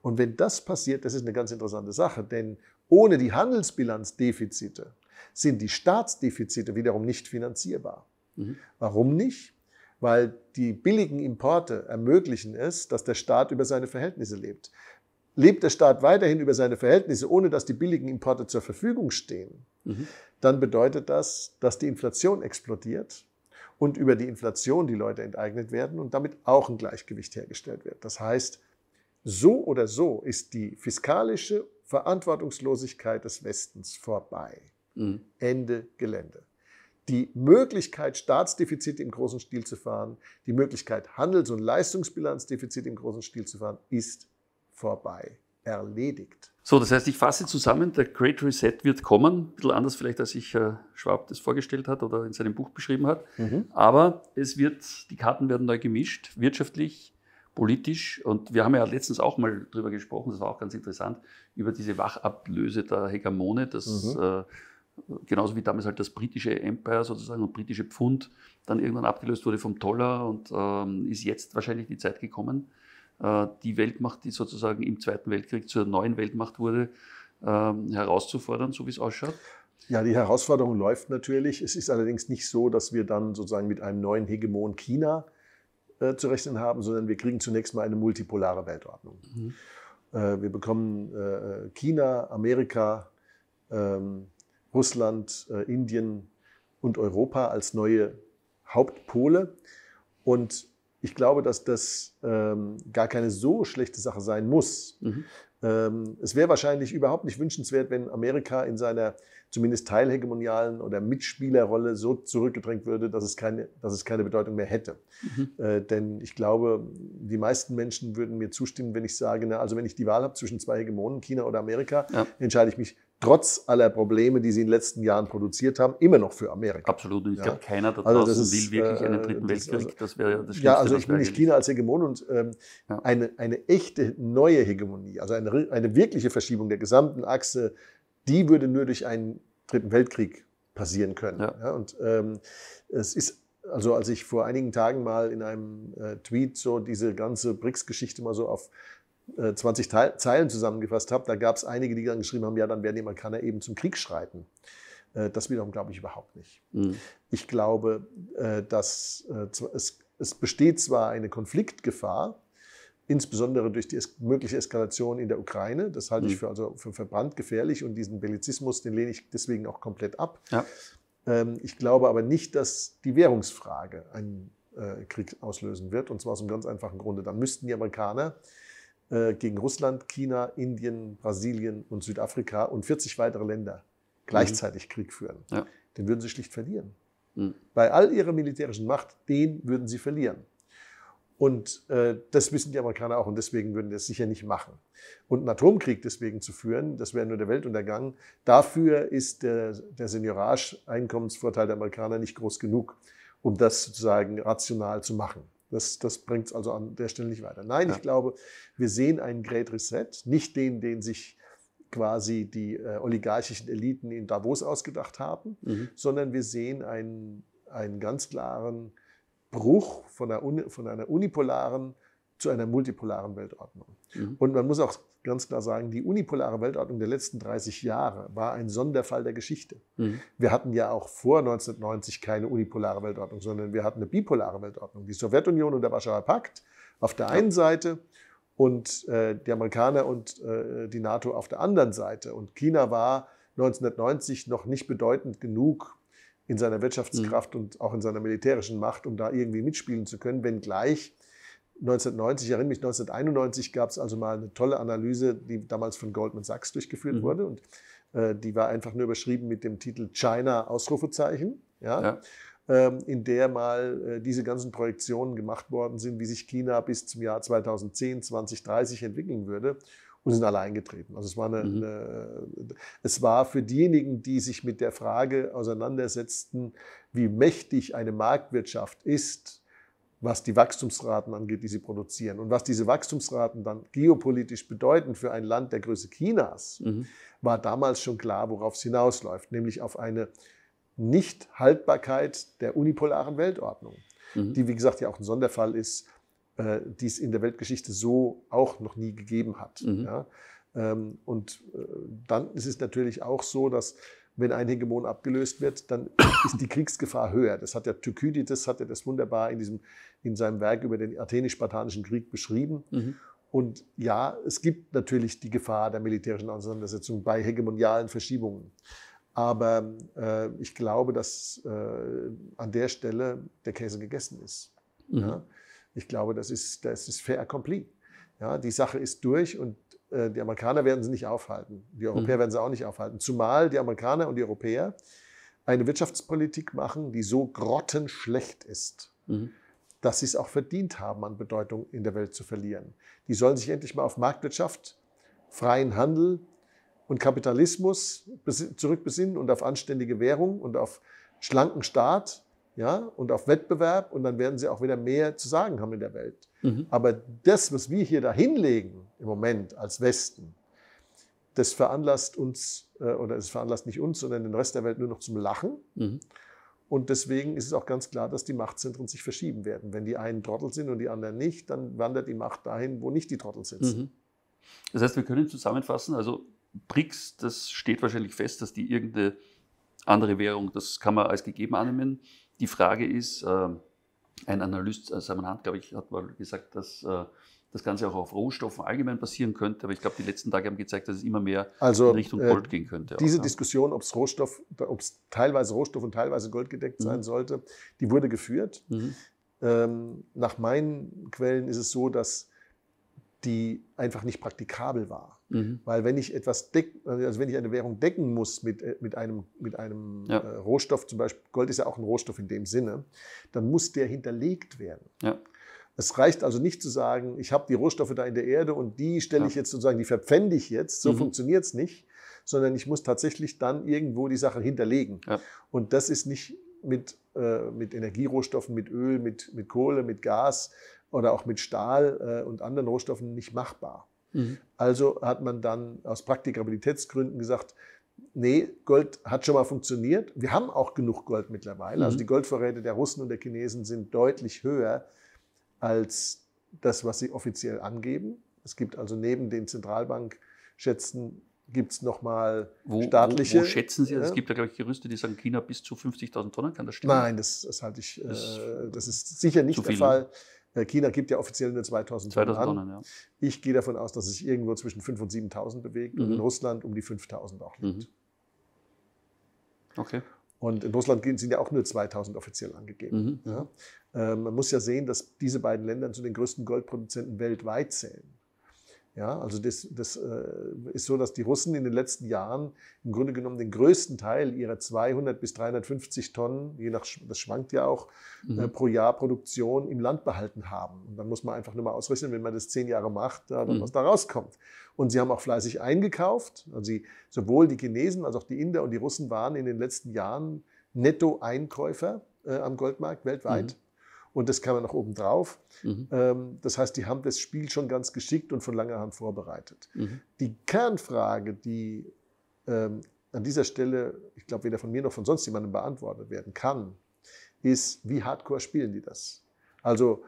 Und wenn das passiert, das ist eine ganz interessante Sache, denn ohne die Handelsbilanzdefizite sind die Staatsdefizite wiederum nicht finanzierbar. Mhm. Warum nicht? Weil die billigen Importe ermöglichen es, dass der Staat über seine Verhältnisse lebt lebt der Staat weiterhin über seine Verhältnisse, ohne dass die billigen Importe zur Verfügung stehen, mhm. dann bedeutet das, dass die Inflation explodiert und über die Inflation die Leute enteignet werden und damit auch ein Gleichgewicht hergestellt wird. Das heißt, so oder so ist die fiskalische Verantwortungslosigkeit des Westens vorbei. Mhm. Ende Gelände. Die Möglichkeit, Staatsdefizite im großen Stil zu fahren, die Möglichkeit, Handels- und Leistungsbilanzdefizite im großen Stil zu fahren, ist vorbei, erledigt. So, das heißt, ich fasse zusammen, der Great Reset wird kommen, ein bisschen anders vielleicht, als sich äh, Schwab das vorgestellt hat oder in seinem Buch beschrieben hat. Mhm. Aber es wird, die Karten werden neu gemischt, wirtschaftlich, politisch. Und wir haben ja letztens auch mal darüber gesprochen, das war auch ganz interessant, über diese Wachablöse der Hegemone, dass mhm. äh, genauso wie damals halt das britische Empire sozusagen und britische Pfund dann irgendwann abgelöst wurde vom Dollar und ähm, ist jetzt wahrscheinlich die Zeit gekommen, äh, die Weltmacht, die sozusagen im Zweiten Weltkrieg zur neuen Weltmacht wurde, ähm, herauszufordern, so wie es ausschaut? Ja, die Herausforderung läuft natürlich. Es ist allerdings nicht so, dass wir dann sozusagen mit einem neuen Hegemon China äh, zu rechnen haben, sondern wir kriegen zunächst mal eine multipolare Weltordnung. Mhm. Äh, wir bekommen äh, China, Amerika, ähm, Russland, äh, Indien und Europa als neue Hauptpole. Und ich glaube, dass das ähm, gar keine so schlechte Sache sein muss. Mhm. Ähm, es wäre wahrscheinlich überhaupt nicht wünschenswert, wenn Amerika in seiner zumindest teilhegemonialen oder Mitspielerrolle so zurückgedrängt würde, dass es keine, dass es keine Bedeutung mehr hätte. Mhm. Äh, denn ich glaube, die meisten Menschen würden mir zustimmen, wenn ich sage, na, also wenn ich die Wahl habe zwischen zwei Hegemonen, China oder Amerika, ja. entscheide ich mich trotz aller Probleme, die sie in den letzten Jahren produziert haben, immer noch für Amerika. Absolut. Und ich ja. glaube, keiner da also draußen also will wirklich einen äh, dritten Weltkrieg. Also, das wäre ja das Schlimmste. Ja, also ich bin nicht China als Hegemon und ähm, ja. eine, eine echte neue Hegemonie, also eine, eine wirkliche Verschiebung der gesamten Achse, die würde nur durch einen dritten Weltkrieg passieren können. Ja. ja und ähm, es ist also als ich vor einigen Tagen mal in einem äh, Tweet so diese ganze BRICS-Geschichte mal so auf 20 äh, Zeilen zusammengefasst habe, da gab es einige, die dann geschrieben haben, ja, dann werden die Amerikaner eben zum Krieg schreiten. Äh, das wiederum glaube ich überhaupt nicht. Mhm. Ich glaube, äh, dass es, es besteht zwar eine Konfliktgefahr, insbesondere durch die mögliche Eskalation in der Ukraine. Das halte mhm. ich für, also für verbrannt gefährlich und diesen Bellizismus, den lehne ich deswegen auch komplett ab. Ja. Ähm, ich glaube aber nicht, dass die Währungsfrage einen Krieg auslösen wird, und zwar aus einem ganz einfachen Grunde. Dann müssten die Amerikaner äh, gegen Russland, China, Indien, Brasilien und Südafrika und 40 weitere Länder gleichzeitig mhm. Krieg führen. Ja. Den würden sie schlicht verlieren. Mhm. Bei all ihrer militärischen Macht, den würden sie verlieren. Und äh, das wissen die Amerikaner auch und deswegen würden sie das sicher nicht machen. Und einen Atomkrieg deswegen zu führen, das wäre nur der Weltuntergang. Dafür ist der, der Seniorage-Einkommensvorteil der Amerikaner nicht groß genug, um das sozusagen rational zu machen. Das, das bringt es also an der Stelle nicht weiter. Nein, ja. ich glaube, wir sehen einen Great Reset, nicht den, den sich quasi die äh, oligarchischen Eliten in Davos ausgedacht haben, mhm. sondern wir sehen einen, einen ganz klaren Bruch von einer, von einer unipolaren zu einer multipolaren Weltordnung. Mhm. Und man muss auch ganz klar sagen, die unipolare Weltordnung der letzten 30 Jahre war ein Sonderfall der Geschichte. Mhm. Wir hatten ja auch vor 1990 keine unipolare Weltordnung, sondern wir hatten eine bipolare Weltordnung. Die Sowjetunion und der Warschauer Pakt auf der einen Seite und äh, die Amerikaner und äh, die NATO auf der anderen Seite. Und China war 1990 noch nicht bedeutend genug in seiner Wirtschaftskraft mhm. und auch in seiner militärischen Macht, um da irgendwie mitspielen zu können, wenngleich 1990, ich erinnere mich, 1991 gab es also mal eine tolle Analyse, die damals von Goldman Sachs durchgeführt mhm. wurde. Und äh, die war einfach nur überschrieben mit dem Titel China Ausrufezeichen. Ja? ja. Ähm, in der mal äh, diese ganzen Projektionen gemacht worden sind, wie sich China bis zum Jahr 2010, 2030 entwickeln würde und sind alle eingetreten. Also es war, eine, mhm. eine, es war für diejenigen, die sich mit der Frage auseinandersetzten, wie mächtig eine Marktwirtschaft ist, was die Wachstumsraten angeht, die sie produzieren. Und was diese Wachstumsraten dann geopolitisch bedeuten für ein Land der Größe Chinas, mhm. war damals schon klar, worauf es hinausläuft, nämlich auf eine Nichthaltbarkeit der unipolaren Weltordnung, mhm. die, wie gesagt, ja auch ein Sonderfall ist, äh, die es in der Weltgeschichte so auch noch nie gegeben hat. Mhm. Ja? Ähm, und äh, dann ist es natürlich auch so, dass wenn ein Hegemon abgelöst wird, dann ist die Kriegsgefahr höher. Das hat ja Thukydides, hat ja das wunderbar in, diesem, in seinem Werk über den athenisch-spartanischen Krieg beschrieben. Mhm. Und ja, es gibt natürlich die Gefahr der militärischen Auseinandersetzung bei hegemonialen Verschiebungen. Aber äh, ich glaube, dass äh, an der Stelle der Käse gegessen ist. Mhm. Ja? Ich glaube, das ist, das ist fair accompli. Ja, die Sache ist durch und äh, die Amerikaner werden sie nicht aufhalten. Die Europäer mhm. werden sie auch nicht aufhalten. Zumal die Amerikaner und die Europäer eine Wirtschaftspolitik machen, die so grottenschlecht ist, mhm. dass sie es auch verdient haben, an Bedeutung in der Welt zu verlieren. Die sollen sich endlich mal auf Marktwirtschaft, freien Handel und Kapitalismus zurückbesinnen und auf anständige Währung und auf schlanken Staat ja, und auf Wettbewerb. Und dann werden sie auch wieder mehr zu sagen haben in der Welt. Mhm. Aber das, was wir hier da hinlegen, im Moment als Westen, das veranlasst uns, äh, oder es veranlasst nicht uns, sondern den Rest der Welt nur noch zum Lachen. Mhm. Und deswegen ist es auch ganz klar, dass die Machtzentren sich verschieben werden. Wenn die einen Trottel sind und die anderen nicht, dann wandert die Macht dahin, wo nicht die Trottel sitzen. Mhm. Das heißt, wir können zusammenfassen, also BRICS, das steht wahrscheinlich fest, dass die irgendeine andere Währung, das kann man als gegeben annehmen. Die Frage ist, äh, ein Analyst, äh, Simon Hand, glaube ich, hat mal gesagt, dass das Ganze auch auf Rohstoffen allgemein passieren könnte. Aber ich glaube, die letzten Tage haben gezeigt, dass es immer mehr also, in Richtung äh, Gold äh, gehen könnte. Diese ja. Diskussion, ob es Rohstoff, ob es teilweise Rohstoff und teilweise Gold gedeckt mhm. sein sollte, die wurde geführt. Mhm. Ähm, nach meinen Quellen ist es so, dass die einfach nicht praktikabel war. Mhm. Weil wenn ich etwas deck, also wenn ich eine Währung decken muss mit, äh, mit einem, mit einem ja. äh, Rohstoff, zum Beispiel Gold ist ja auch ein Rohstoff in dem Sinne, dann muss der hinterlegt werden. Ja. Es reicht also nicht zu sagen, ich habe die Rohstoffe da in der Erde und die stelle ja. ich jetzt sozusagen, die verpfände ich jetzt. So mhm. funktioniert es nicht, sondern ich muss tatsächlich dann irgendwo die Sache hinterlegen. Ja. Und das ist nicht mit, äh, mit Energierohstoffen, mit Öl, mit, mit Kohle, mit Gas oder auch mit Stahl äh, und anderen Rohstoffen nicht machbar. Mhm. Also hat man dann aus Praktikabilitätsgründen gesagt, nee, Gold hat schon mal funktioniert. Wir haben auch genug Gold mittlerweile. Also mhm. Also die Goldvorräte der Russen und der Chinesen sind deutlich höher als das, was sie offiziell angeben. Es gibt also neben den Zentralbankschätzen gibt es nochmal staatliche. Wo, wo, schätzen Sie das? Also ja. Es gibt ja, glaube ich, Gerüste, die sagen, China bis zu 50.000 Tonnen. Kann das stimmen? Nein, das, das halte ich, das, äh, das ist sicher nicht der ne? Fall. Äh, China gibt ja offiziell nur 2000, 2000 Tonnen, Tonnen an. Ja. Ich gehe davon aus, dass es sich irgendwo zwischen 5.000 und 7.000 bewegt mhm. und in Russland um die 5.000 auch liegt. Mhm. Okay. Und in Russland sind ja auch nur 2000 offiziell angegeben. Mhm. Ja. Äh, man muss ja sehen, dass diese beiden Länder zu den größten Goldproduzenten weltweit zählen. Ja, also das, das äh, ist so, dass die Russen in den letzten Jahren im Grunde genommen den größten Teil ihrer 200 bis 350 Tonnen, je nach, das schwankt ja auch, äh, mhm. pro Jahr Produktion im Land behalten haben. Und dann muss man einfach nur mal ausrechnen, wenn man das zehn Jahre macht, dann, mhm. was da rauskommt. Und sie haben auch fleißig eingekauft. Also sie, sowohl die Chinesen als auch die Inder und die Russen waren in den letzten Jahren Nettoeinkäufer äh, am Goldmarkt weltweit. Mhm. Und das kann man noch oben drauf. Mhm. Ähm, das heißt, die haben das Spiel schon ganz geschickt und von langer Hand vorbereitet. Mhm. Die Kernfrage, die ähm, an dieser Stelle, ich glaube, weder von mir noch von sonst jemandem beantwortet werden kann, ist, wie hardcore spielen die das? Also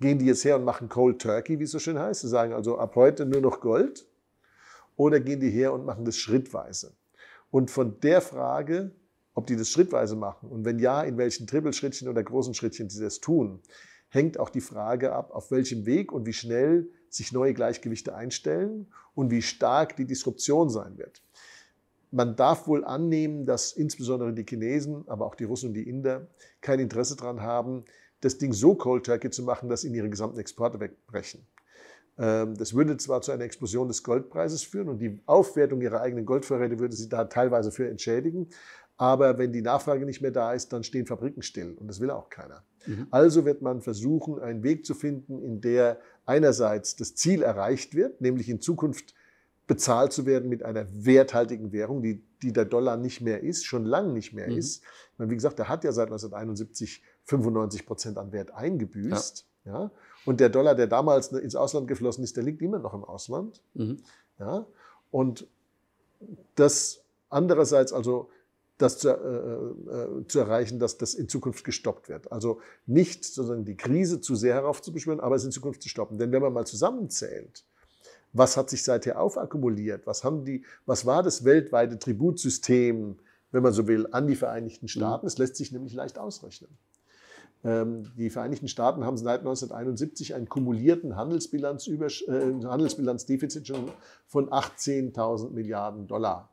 gehen die jetzt her und machen Cold Turkey, wie es so schön heißt, sie sagen also ab heute nur noch Gold, oder gehen die her und machen das schrittweise? Und von der Frage ob die das schrittweise machen und wenn ja, in welchen Trippelschrittchen oder großen Schrittchen sie das tun, hängt auch die Frage ab, auf welchem Weg und wie schnell sich neue Gleichgewichte einstellen und wie stark die Disruption sein wird. Man darf wohl annehmen, dass insbesondere die Chinesen, aber auch die Russen und die Inder kein Interesse daran haben, das Ding so cold turkey zu machen, dass ihnen ihre gesamten Exporte wegbrechen. Ähm, das würde zwar zu einer Explosion des Goldpreises führen und die Aufwertung ihrer eigenen Goldvorräte würde sie da teilweise für entschädigen, aber wenn die Nachfrage nicht mehr da ist, dann stehen Fabriken still und das will auch keiner. Mhm. Also wird man versuchen, einen Weg zu finden, in der einerseits das Ziel erreicht wird, nämlich in Zukunft bezahlt zu werden mit einer werthaltigen Währung, die, die der Dollar nicht mehr ist, schon lange nicht mehr mhm. ist. Meine, wie gesagt, der hat ja seit 1971 95 Prozent an Wert eingebüßt. Ja. ja. Und der Dollar, der damals ins Ausland geflossen ist, der liegt immer noch im Ausland. Mhm. Ja. Und das andererseits also das zu, äh, äh, äh, zu erreichen, dass das in Zukunft gestoppt wird. Also nicht sozusagen die Krise zu sehr heraufzubeschwören, aber es in Zukunft zu stoppen. Denn wenn man mal zusammenzählt, was hat sich seither aufakkumuliert, was, haben die, was war das weltweite Tributsystem, wenn man so will, an die Vereinigten mhm. Staaten, mhm. das lässt sich nämlich leicht ausrechnen. Ähm, die Vereinigten Staaten haben seit 1971 einen kumulierten Handelsbilanz äh, Handelsbilanzdefizit schon von 18.000 Milliarden Dollar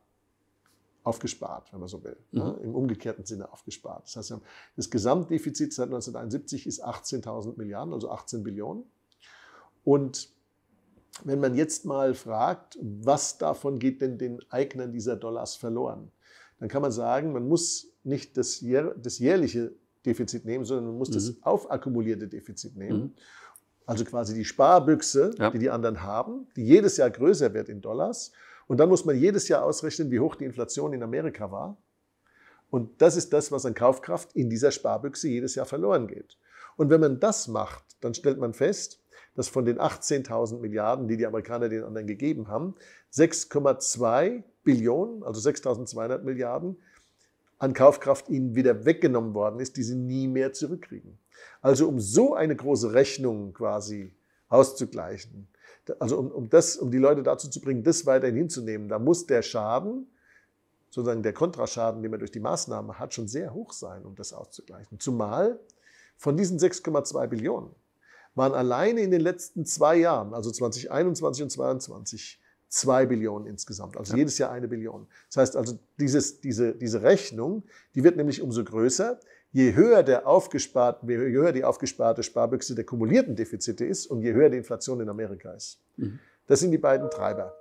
aufgespart, wenn man so will. Ne? Mhm. Ne? Im umgekehrten Sinne aufgespart. Das heißt, das Gesamtdefizit seit 1971 ist 18.000 Milliarden, also 18 Billionen. Und wenn man jetzt mal fragt, was davon geht denn den Eignern dieser Dollars verloren, dann kann man sagen, man muss nicht das, Jähr, das jährliche Defizit nehmen, sondern man muss mhm. das aufakkumulierte Defizit nehmen. Mhm. Also quasi die Sparbüchse, ja. die die anderen haben, die jedes Jahr größer wird in Dollars. Und dann muss man jedes Jahr ausrechnen, wie hoch die Inflation in Amerika war. Und das ist das, was an Kaufkraft in dieser Sparbüchse jedes Jahr verloren geht. Und wenn man das macht, dann stellt man fest, dass von den 18.000 Milliarden, die die Amerikaner den anderen gegeben haben, 6,2 Billionen, also 6.200 Milliarden, an Kaufkraft ihnen wieder weggenommen worden ist, die sie nie mehr zurückkriegen. Also um so eine große Rechnung quasi auszugleichen, also um, um, das, um die Leute dazu zu bringen, das weiterhin hinzunehmen, da muss der Schaden, sozusagen der Kontraschaden, den man durch die Maßnahmen hat, schon sehr hoch sein, um das auszugleichen. Zumal von diesen 6,2 Billionen waren alleine in den letzten zwei Jahren, also 2021 und 2022, 2 Billionen insgesamt, also ja. jedes Jahr eine Billion. Das heißt also, dieses, diese, diese Rechnung, die wird nämlich umso größer, je höher, der aufgespart, je höher die aufgesparte Sparbüchse der kumulierten Defizite ist und je höher die Inflation in Amerika ist. Mhm. Das sind die beiden Treiber.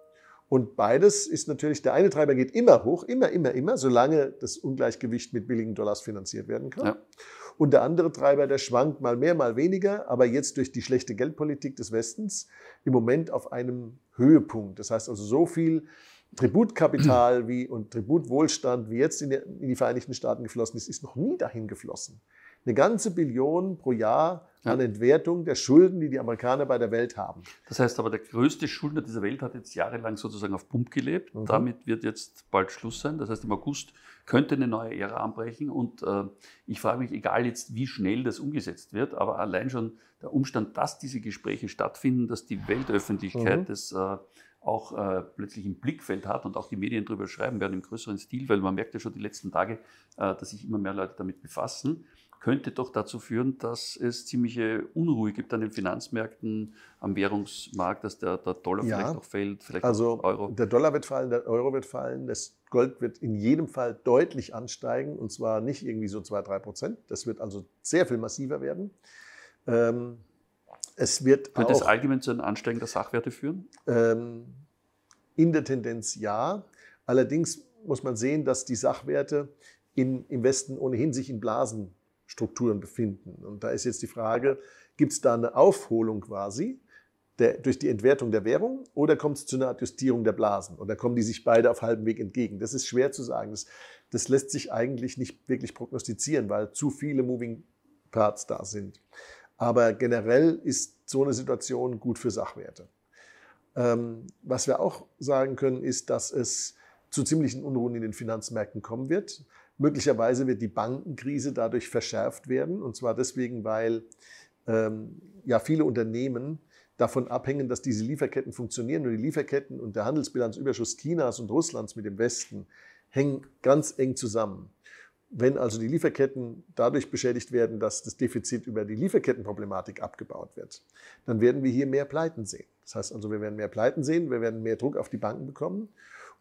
Und beides ist natürlich, der eine Treiber geht immer hoch, immer, immer, immer, solange das Ungleichgewicht mit billigen Dollars finanziert werden kann. Ja. Und der andere Treiber, der schwankt mal mehr, mal weniger, aber jetzt durch die schlechte Geldpolitik des Westens im Moment auf einem Höhepunkt. Das heißt also, so viel Tributkapital wie, und Tributwohlstand, wie jetzt in die, in die, Vereinigten Staaten geflossen ist, ist noch nie dahin geflossen. Eine ganze Billion pro Jahr an Entwertung der Schulden, die die Amerikaner bei der Welt haben. Das heißt aber, der größte Schuldner dieser Welt hat jetzt jahrelang sozusagen auf Pump gelebt. Mhm. Damit wird jetzt bald Schluss sein. Das heißt, im August könnte eine neue Ära anbrechen. Und äh, ich frage mich, egal jetzt, wie schnell das umgesetzt wird, aber allein schon der Umstand, dass diese Gespräche stattfinden, dass die Weltöffentlichkeit mhm. das äh, auch äh, plötzlich im Blickfeld hat und auch die Medien darüber schreiben werden im größeren Stil, weil man merkt ja schon die letzten Tage, äh, dass sich immer mehr Leute damit befassen, könnte doch dazu führen, dass es ziemliche Unruhe gibt an den Finanzmärkten, am Währungsmarkt, dass der, der Dollar ja, vielleicht noch fällt, vielleicht also der Euro. Der Dollar wird fallen, der Euro wird fallen, das Gold wird in jedem Fall deutlich ansteigen und zwar nicht irgendwie so 2-3 Prozent. Das wird also sehr viel massiver werden. Ähm, es wird Wird auch, es allgemein zu einem Ansteigen der Sachwerte führen? Ähm, in der Tendenz ja. Allerdings muss man sehen, dass die Sachwerte in, im Westen ohnehin sich in Blasenstrukturen befinden. Und da ist jetzt die Frage, gibt es da eine Aufholung quasi der, durch die Entwertung der Währung oder kommt es zu einer Adjustierung der Blasen? Oder kommen die sich beide auf halbem Weg entgegen? Das ist schwer zu sagen. Das, das lässt sich eigentlich nicht wirklich prognostizieren, weil zu viele Moving Parts da sind. Aber generell ist so eine Situation gut für Sachwerte. Ähm, was wir auch sagen können, ist, dass es zu ziemlichen Unruhen in den Finanzmärkten kommen wird. Möglicherweise wird die Bankenkrise dadurch verschärft werden. Und zwar deswegen, weil ähm, ja viele Unternehmen davon abhängen, dass diese Lieferketten funktionieren. Und die Lieferketten und der Handelsbilanzüberschuss Chinas und Russlands mit dem Westen hängen ganz eng zusammen. Wenn also die Lieferketten dadurch beschädigt werden, dass das Defizit über die Lieferkettenproblematik abgebaut wird, dann werden wir hier mehr Pleiten sehen. Das heißt also, wir werden mehr Pleiten sehen, wir werden mehr Druck auf die Banken bekommen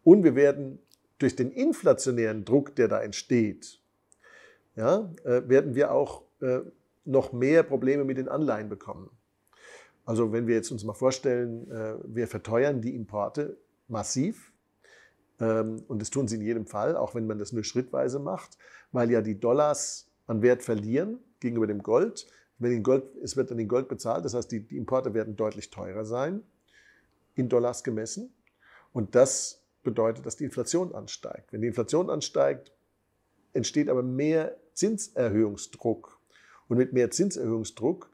und wir werden durch den inflationären Druck, der da entsteht, ja, äh, werden wir auch äh, noch mehr Probleme mit den Anleihen bekommen. Also wenn wir jetzt uns mal vorstellen, äh, wir verteuern die Importe massiv, ähm, und das tun sie in jedem Fall, auch wenn man das nur schrittweise macht weil ja die Dollars an Wert verlieren gegenüber dem Gold. Wenn in Gold es wird dann in Gold bezahlt, das heißt, die, die Importe werden deutlich teurer sein, in Dollars gemessen. Und das bedeutet, dass die Inflation ansteigt. Wenn die Inflation ansteigt, entsteht aber mehr Zinserhöhungsdruck. Und mit mehr Zinserhöhungsdruck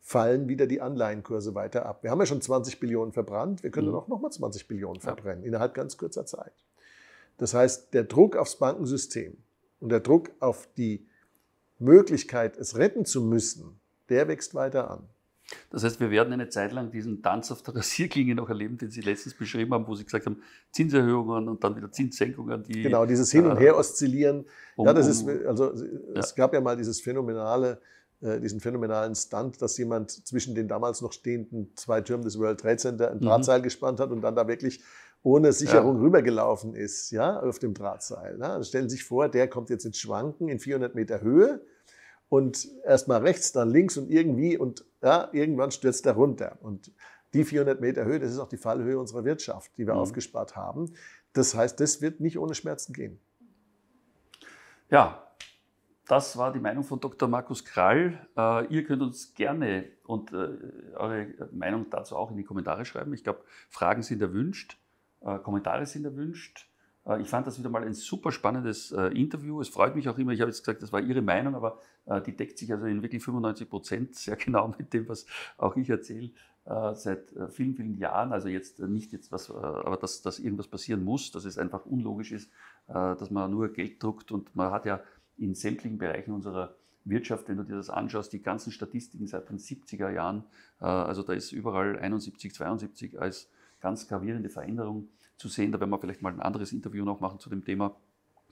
fallen wieder die Anleihenkurse weiter ab. Wir haben ja schon 20 Billionen verbrannt, wir können mhm. auch nochmal 20 Billionen verbrennen, ja. innerhalb ganz kurzer Zeit. Das heißt, der Druck aufs Bankensystem und der Druck auf die Möglichkeit, es retten zu müssen, der wächst weiter an. Das heißt, wir werden eine Zeit lang diesen Tanz auf der Rasierklinge noch erleben, den Sie letztens beschrieben haben, wo Sie gesagt haben, Zinserhöhungen und dann wieder Zinssenkungen. Die, genau, dieses Hin- und äh, Her-Oszillieren. Um, ja, das ist, also, es gab ja mal dieses phänomenale, äh, diesen phänomenalen Stunt, dass jemand zwischen den damals noch stehenden zwei Türmen des World Trade Center ein mhm. Drahtseil mhm. gespannt hat und dann da wirklich ohne Sicherung ja. rübergelaufen ist, ja, auf dem Drahtseil. Ne? Also stellen Sie sich vor, der kommt jetzt ins Schwanken in 400 Meter Höhe und erstmal rechts, dann links und irgendwie und ja, irgendwann stürzt er runter. Und die 400 Meter Höhe, das ist auch die Fallhöhe unserer Wirtschaft, die wir mhm. aufgespart haben. Das heißt, das wird nicht ohne Schmerzen gehen. Ja, das war die Meinung von Dr. Markus Krall. Äh, ihr könnt uns gerne und äh, eure Meinung dazu auch in die Kommentare schreiben. Ich glaube, Fragen sind erwünscht. Äh, Kommentare sind erwünscht. Äh, ich fand das wieder mal ein super spannendes äh, Interview. Es freut mich auch immer, ich habe jetzt gesagt, das war Ihre Meinung, aber äh, die deckt sich also in wirklich 95 Prozent sehr genau mit dem, was auch ich erzähle äh, seit vielen, vielen Jahren, also jetzt nicht jetzt was, aber dass, dass irgendwas passieren muss, dass es einfach unlogisch ist, dass man nur Geld druckt und man hat ja in sämtlichen Bereichen unserer Wirtschaft, wenn du dir das anschaust, die ganzen Statistiken seit den 70er Jahren, also da ist überall 71, 72 als ganz gravierende Veränderung zu sehen. Da werden wir vielleicht mal ein anderes Interview noch machen zu dem Thema.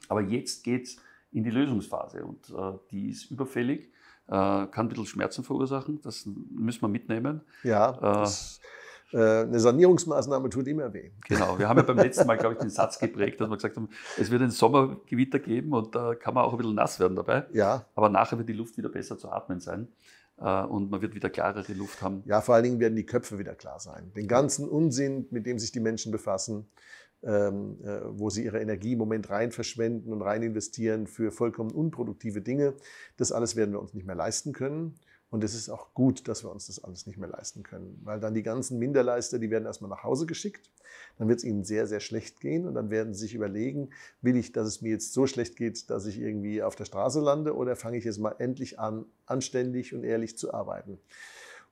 Aber jetzt geht es in die Lösungsphase und äh, die ist überfällig, äh, kann ein bisschen Schmerzen verursachen, das müssen wir mitnehmen. Ja, äh, äh eine Sanierungsmaßnahme tut immer weh. Genau, wir haben ja beim letzten Mal, glaube ich, den Satz geprägt, dass wir gesagt haben, es wird ein Sommergewitter geben und da kann man auch ein bisschen nass werden dabei. Ja. Aber nachher wird die Luft wieder besser zu atmen sein. Äh, und man wird wieder klarere Luft haben. Ja, vor allen Dingen werden die Köpfe wieder klar sein. Den ganzen Unsinn, mit dem sich die Menschen befassen, ähm, äh, wo sie ihre Energie im Moment rein verschwenden und rein investieren für vollkommen unproduktive Dinge, das alles werden wir uns nicht mehr leisten können. Und es ist auch gut, dass wir uns das alles nicht mehr leisten können, weil dann die ganzen Minderleister, die werden erstmal nach Hause geschickt, dann wird es ihnen sehr, sehr schlecht gehen und dann werden sie sich überlegen, will ich, dass es mir jetzt so schlecht geht, dass ich irgendwie auf der Straße lande oder fange ich jetzt mal endlich an, anständig und ehrlich zu arbeiten.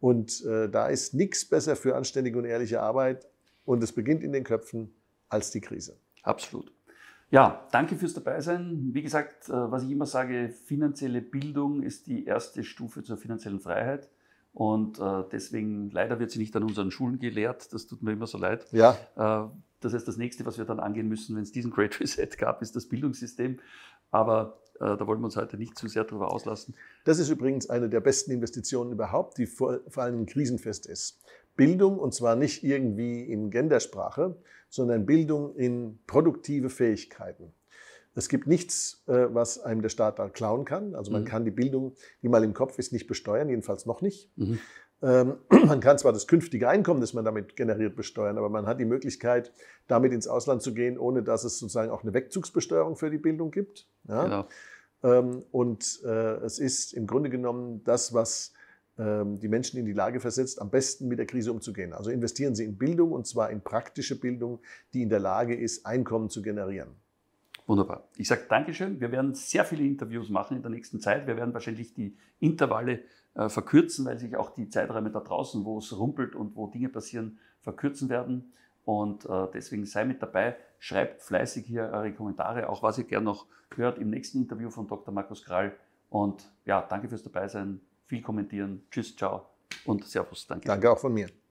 Und äh, da ist nichts besser für anständige und ehrliche Arbeit und es beginnt in den Köpfen als die Krise. Absolut. Ja, danke fürs Dabeisein. Wie gesagt, äh, was ich immer sage, finanzielle Bildung ist die erste Stufe zur finanziellen Freiheit. Und äh, deswegen, leider wird sie nicht an unseren Schulen gelehrt. Das tut mir immer so leid. Ja. Äh, das heißt, das nächste, was wir dann angehen müssen, wenn es diesen Great Reset gab, ist das Bildungssystem. Aber da wollen wir uns heute nicht zu sehr darüber auslassen. Das ist übrigens eine der besten Investitionen überhaupt, die vor, vor allem krisenfest ist. Bildung, und zwar nicht irgendwie in Gendersprache, sondern Bildung in produktive Fähigkeiten. Es gibt nichts, äh, was einem der Staat da klauen kann. Also man mhm. kann die Bildung, die mal im Kopf ist, nicht besteuern, jedenfalls noch nicht. Mhm. Ähm, man kann zwar das künftige Einkommen, das man damit generiert, besteuern, aber man hat die Möglichkeit, damit ins Ausland zu gehen, ohne dass es sozusagen auch eine Wegzugsbesteuerung für die Bildung gibt. Ja? Genau. Ähm, und äh, es ist im Grunde genommen das, was ähm, die Menschen in die Lage versetzt, am besten mit der Krise umzugehen. Also investieren Sie in Bildung und zwar in praktische Bildung, die in der Lage ist, Einkommen zu generieren. Wunderbar. Ich sage Dankeschön. Wir werden sehr viele Interviews machen in der nächsten Zeit. Wir werden wahrscheinlich die Intervalle äh, verkürzen, weil sich auch die Zeiträume da draußen, wo es rumpelt und wo Dinge passieren, verkürzen werden. Und äh, deswegen sei mit dabei, schreibt fleißig hier eure Kommentare, auch was ihr gerne noch hört im nächsten Interview von Dr. Markus Krall. Und ja, danke fürs Dabeisein viel kommentieren. Tschüss, ciao und Servus. Danke. Danke auch von mir.